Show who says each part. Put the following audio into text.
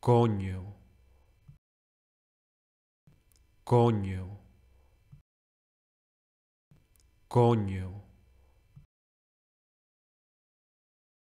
Speaker 1: cogno cogno cogno